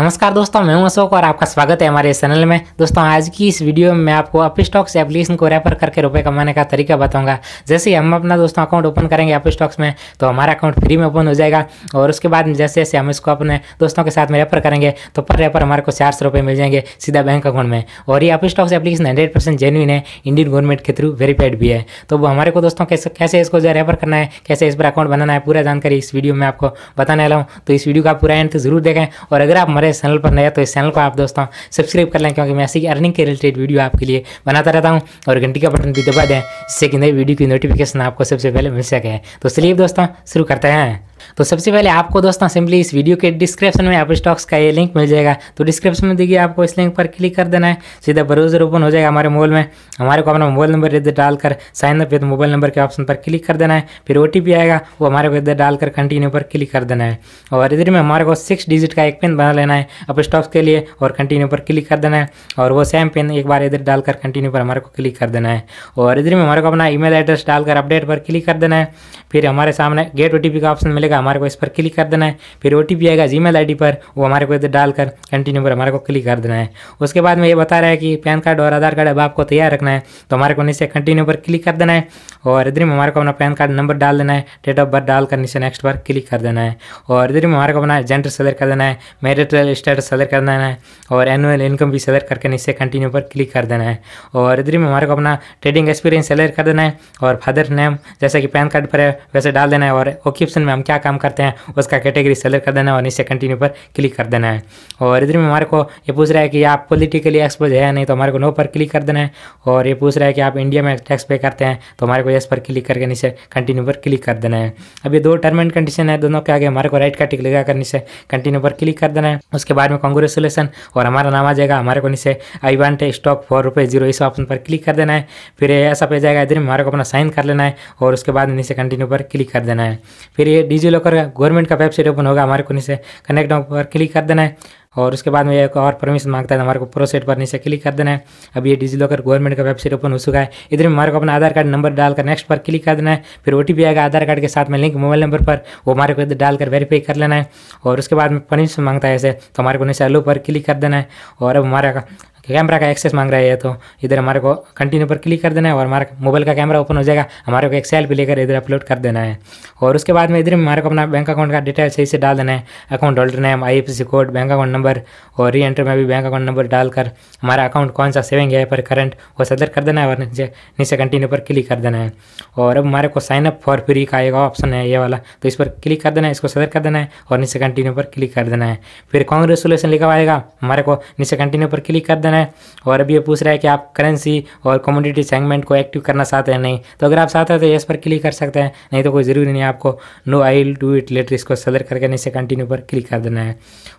नमस्कार दोस्तों मैं हूं अशोक और आपका स्वागत है हमारे चैनल में दोस्तों आज की इस वीडियो में मैं आपको अपी स्टॉक्स एप्लीकेशन को रेफर करके रुपए कमाने का तरीका बताऊंगा जैसे ही हम अपना दोस्तों अकाउंट ओपन करेंगे अपी स्टॉक्स में तो हमारा अकाउंट फ्री में ओपन हो जाएगा और उसके बाद जैसे जैसे हम इसको अपने दोस्तों के साथ में रेफर करेंगे तो पर रेफर हमारे को चार सौ मिल जाएंगे सीधा बैंक अकाउंट में और ये Upstox application hundred percent genuine है इंडियन गवर्नमेंट के थ्रू वेरीफाइड भी है तो वो हमारे को दोस्तों कैसे कैसे इसको जो रेफर करना है कैसे इस पर अकाउंट बनाना है पूरा जानकारी इस वीडियो में आपको बताने वाला हूँ तो इस वीडियो का पूरा एंड जरूर देखें और अगर आप हमारे इस चैनल पर नया तो इस चैनल को आप दोस्तों सब्सक्राइब कर लें क्योंकि मैं ऐसी अर्निंग के रिलेटेड वीडियो आपके लिए बनाता रहता हूँ और घंटी का बटन भी दबा दें जिससे कि नई वीडियो की नोटिफिकेशन आपको सबसे पहले मिल सके तो चलिए दोस्तों शुरू करते हैं तो सबसे पहले आपको दोस्तों सिंपली इस वीडियो के डिस्क्रिप्शन में एप स्टॉक्स का ये लिंक मिल जाएगा तो डिस्क्रिप्शन में देखिए आपको इस लिंक पर क्लिक कर देना है सीधा ब्राउजर ओपन हो जाएगा हमारे मोबाइल में हमारे को अपना मोबाइल नंबर इधर डालकर साइन अप मोबाइल नंबर के ऑप्शन पर क्लिक कर देना है फिर ओ आएगा वो हमारे को इधर डालकर कंटिन्यू पर क्लिक कर देना है और इधर में हमारे को सिक्स डिजिट का एक पिन बना लेना है अप स्टॉक्स के लिए और कंटिन्यू पर क्लिक कर देना है और वो सेम पिन एक बार इधर डालकर कंटिन्यू पर हमारे को क्लिक कर देना है और इधर में हमारे को अपना ई एड्रेस डालकर अपडेट पर क्लिक कर देना है फिर हमारे सामने गेट ओ का ऑप्शन मिलेगा जाएगा हमारे को इस पर क्लिक कर देना है फिर ओ आएगा जी मेल पर वो हमारे को इधर डालकर कंटिन्यू पर हमारे को क्लिक कर देना है उसके बाद में ये बता रहा है कि पैन कार्ड और आधार कार्ड अब आपको तैयार रखना है तो हमारे को नीचे कंटिन्यू पर क्लिक कर देना है और इधर में हमारे को अपना पैन कार्ड नंबर डाल देना है डेट ऑफ बर्थ डालकर नीचे नेक्स्ट पर क्लिक कर देना है और इधर में हमारे को अपना जेंडर सेलेक्ट कर देना है मेरिटल स्टेटस सेलेक्ट कर देना है और एनुअल इनकम भी सेलेक्ट करके नीचे कंटिन्यू पर क्लिक कर देना है और इधर में हमारे को अपना ट्रेडिंग एक्सपीरियंस सेलेक्ट कर देना है और फादर नेम जैसे कि पैन कार्ड पर है वैसे डाल देना है और ओके ऑप्शन में हम क्या क्या काम करते हैं उसका कैटेगरी सेलेक्ट कर देना है और नीचे कंटिन्यू पर क्लिक कर देना है और इधर में हमारे को ये पूछ रहा है कि आप पोलिटिकली एक्सपोज है नहीं तो हमारे को नो पर क्लिक कर देना है और ये पूछ रहा है कि आप इंडिया में टैक्स पे करते हैं तो हमारे को यस पर क्लिक करके नीचे कंटिन्यू पर क्लिक कर देना है अब ये दो टर्म एंड कंडीशन है दोनों के आगे हमारे को राइट का टिक लगा कर नीचे कंटिन्यू पर क्लिक कर देना है उसके बाद में कॉन्ग्रेचुलेसन और हमारा नाम आ जाएगा हमारे को नीचे आई वांट स्टॉक फॉर रुपये जीरो इस ऑप्शन पर क्लिक कर देना है फिर ऐसा पे जाएगा इधर में हमारे को अपना साइन कर लेना है और उसके बाद नीचे कंटिन्यू पर क्लिक कर देना है फिर ये डी डिजी लॉकर गवर्नमेंट का वेबसाइट ओपन होगा हमारे को नीचे कनेक्ट पर क्लिक कर देना है और उसके बाद में एक और परमिशन मांगता है हमारे को प्रोसेट पर नीचे क्लिक कर देना है अब ये डिजी लॉकर गवर्नमेंट का वेबसाइट ओपन हो चुका है इधर में हमारे को अपना आधार कार्ड नंबर डालकर नेक्स्ट पर क्लिक कर देना है फिर ओ आएगा आधार कार्ड के साथ में लिंक मोबाइल नंबर पर वो हमारे को इधर डालकर वेरीफाई कर लेना है और उसके बाद में परमिशन मांगता है ऐसे तो हमारे को नीचे अलो पर क्लिक कर देना है और अब हमारा कैमरा का एक्सेस मांग रहा है तो इधर हमारे को कंटिन्यू पर क्लिक कर देना है और हमारा मोबाइल का कैमरा ओपन हो जाएगा हमारे को एक सेल भी लेकर इधर अपलोड कर देना है और उसके बाद में इधर हमारे को अपना बैंक अकाउंट का डिटेल सही से डाल देना है account holder name I code bank account number और री एंटर में भी बैंक अकाउंट नंबर डालकर हमारा अकाउंट कौन सा सेविंग है पर करंट वो सदर कर देना है और नीचे नीचे कंटिन्यू पर क्लिक कर देना है और अब हमारे को साइन अप फॉर फ्री का एक ऑप्शन है ये वाला तो इस पर क्लिक कर देना है इसको सदर कर देना है और नीचे कंटिन्यू पर क्लिक कर देना है फिर कॉन्ग्रेचुलेसन लिखा आएगा हमारे को नीचे कंटिन्यू पर क्लिक कर देना क्वेश्चन है और अभी ये पूछ रहा है कि आप करेंसी और कम्युनिटी सेगमेंट को एक्टिव करना चाहते हैं नहीं तो अगर आप चाहते हैं तो इस पर क्लिक कर सकते हैं नहीं तो कोई ज़रूरी नहीं आपको no I will do it later इसको सदर करके नीचे कंटिन्यू पर क्लिक कर देना है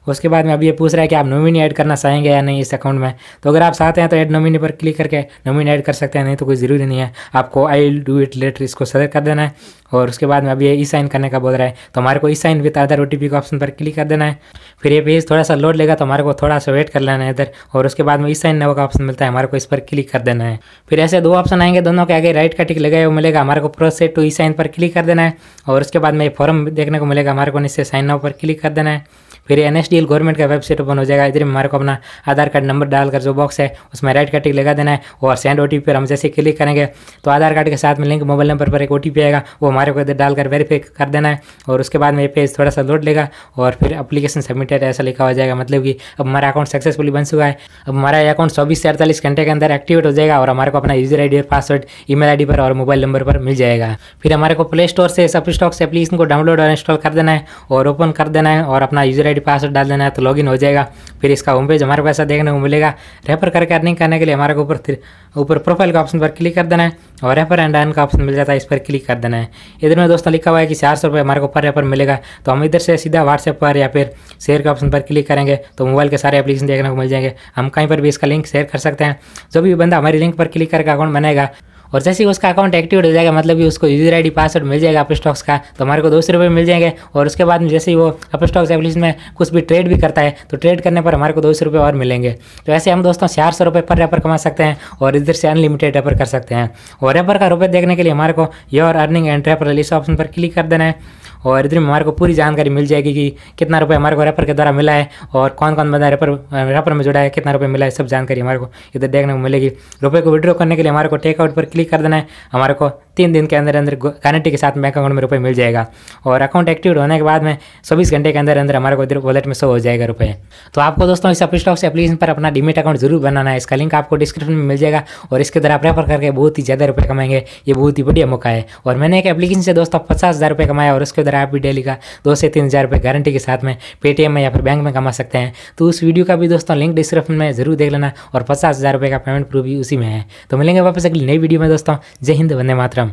उसके बाद में अभी ये पूछ रहा है कि आप नोमिनी ऐड करना चाहेंगे या नहीं इस अकाउंट में तो अगर आप चाहते हैं तो एड नोमिनी पर क्लिक करके नोमिनी ऐड कर सकते हैं नहीं तो कोई ज़रूरी नहीं है आपको I will do it later इसको सदर कर देना है और उसके बाद में अब ये ई साइन करने का बोल रहा है तो हमारे को e sign with other O का ऑप्शन पर क्लिक कर देना है फिर ये पेज थोड़ा सा लोड लेगा तो हमारे को थोड़ा सा वेट कर लेना है इधर और उसके बाद में ई साइन नाव का ऑप्शन मिलता है हमारे को इस पर क्लिक कर देना है फिर ऐसे दो ऑप्शन आएंगे दोनों के आगे राइट का टिक लगाए हुए मिलेगा हमारे को प्रोसेट टू ई साइन पर क्लिक कर देना है और उसके बाद में फॉर्म देखने को मिलेगा हमारे को नीचे साइन नाव पर क्लिक कर देना है फिर एन एस गवर्नमेंट का वेबसाइट ओपन हो जाएगा इधर हमारे को अपना आधार कार्ड नंबर डालकर जो बॉक्स है उसमें राइट कटिक लगा देना है और सेंड ओ पर हम जैसे क्लिक करेंगे तो आधार कार्ड के साथ में लिंक मोबाइल नंबर पर एक ओ आएगा वो हमारे को इधर डालकर वेरीफाई कर देना है और उसके बाद में ये पेज थोड़ा सा लोड लेगा और फिर अपलीकेशन सबमिटेड ऐसा लिखा हो जाएगा मतलब कि अब हमारा अकाउंट सक्सेसफुली बन चुका है अब हमारा अकाउंट चौबीस से अड़तालीस घंटे के अंदर एक्टिवेट हो जाएगा और हमारे को अपना यूजर आईडी और पासवर्ड आई डी पर और मोबाइल नंबर पर मिल जाएगा फिर हमारे को प्ले स्टोर से सब स्टॉक्स एप्लीकेशन को डाउनलोड और इंस्टॉल कर देना है और ओपन कर देना है और अपना यूजर आईडी पासवर्ड डाल देना है तो लॉगिन हो जाएगा फिर इसका होम पेज हमारे पास देखने को मिलेगा रेफर करके अर्निंग करने के लिए हमारे ऊपर ऊपर प्रोफाइल का ऑप्शन पर क्लिक कर देना है और रेफर एंड अर्न का ऑप्शन मिल जाता है इस पर क्लिक कर देना है इधर में दोस्तों लिखा हुआ है कि चार सौ हमारे को पर रेफर मिलेगा तो हम इधर से सीधा व्हाट्सएप पर या फिर शेयर के ऑप्शन पर क्लिक करेंगे तो मोबाइल के सारे एप्लीकेशन देखने को मिल जाएंगे हम कहीं पर भी इसका लिंक शेयर कर सकते हैं जो भी बंदा हमारी लिंक पर क्लिक करके अकाउंट बनाएगा और जैसे ही उसका अकाउंट एक्टिवेट हो जाएगा मतलब कि उसको यूजर आई पासवर्ड मिल जाएगा अपने स्टॉक्स का तो हमारे को दो सौ रुपये मिल जाएंगे और उसके बाद में जैसे ही वो अपने स्टॉक्स एप्लीकेशन में कुछ भी ट्रेड भी करता है तो ट्रेड करने पर हमारे को दो सौ रुपये और मिलेंगे तो ऐसे हम दोस्तों चार सौ रुपये पर रेपर कमा सकते हैं और इधर से अनलिमिटेड रेपर कर सकते हैं और रेपर का रुपये देखने के लिए हमारे को योर अर्निंग एंड रेपर इस ऑप्शन पर क्लिक कर देना है और इधर में हमारे को पूरी जानकारी मिल जाएगी कि कितना रुपये हमारे को रेफर के द्वारा मिला है और कौन कौन बंदा रेफर रेफर में जुड़ा है कितना रुपये मिला है सब जानकारी हमारे को इधर देखने को मिलेगी रुपये को विड्रॉ करने के लिए हमारे को टेकआउट पर क्लिक कर देना है हमारे को तीन दिन के अंदर अंदर गारंटी के साथ बैंक अकाउंट में रुपये मिल जाएगा और अकाउंट एक्टिवेट होने के बाद में चौबीस घंटे के अंदर अंदर हमारे को इधर वॉलेट में सो हो जाएगा रुपये तो आपको दोस्तों इस स्टॉक से एप्लीकेशन पर अपना डिमिट अकाउंट जरूर बनाना है इसका लिंक आपको डिस्क्रिप्शन में मिल जाएगा और इसके द्वारा आप रेफर करके बहुत ही ज़्यादा रुपये कमाएंगे ये बहुत ही बढ़िया मौका है और मैंने एक एप्लीकेशन से दोस्तों पचास हज़ार रुपये कमाया और उसके अंदर आप भी डेली का दो से तीन हज़ार रुपये गारंटी के साथ में पेटीएम में या फिर बैंक में कमा सकते हैं तो उस वीडियो का भी दोस्तों लिंक डिस्क्रिप्शन में जरूर देख लेना और पचास हज़ार रुपये का पेमेंट प्रूफ भी उसी में है तो मिलेंगे वापस अगली नई वीडियो में दोस्तों जय हिंद वंदे मातरम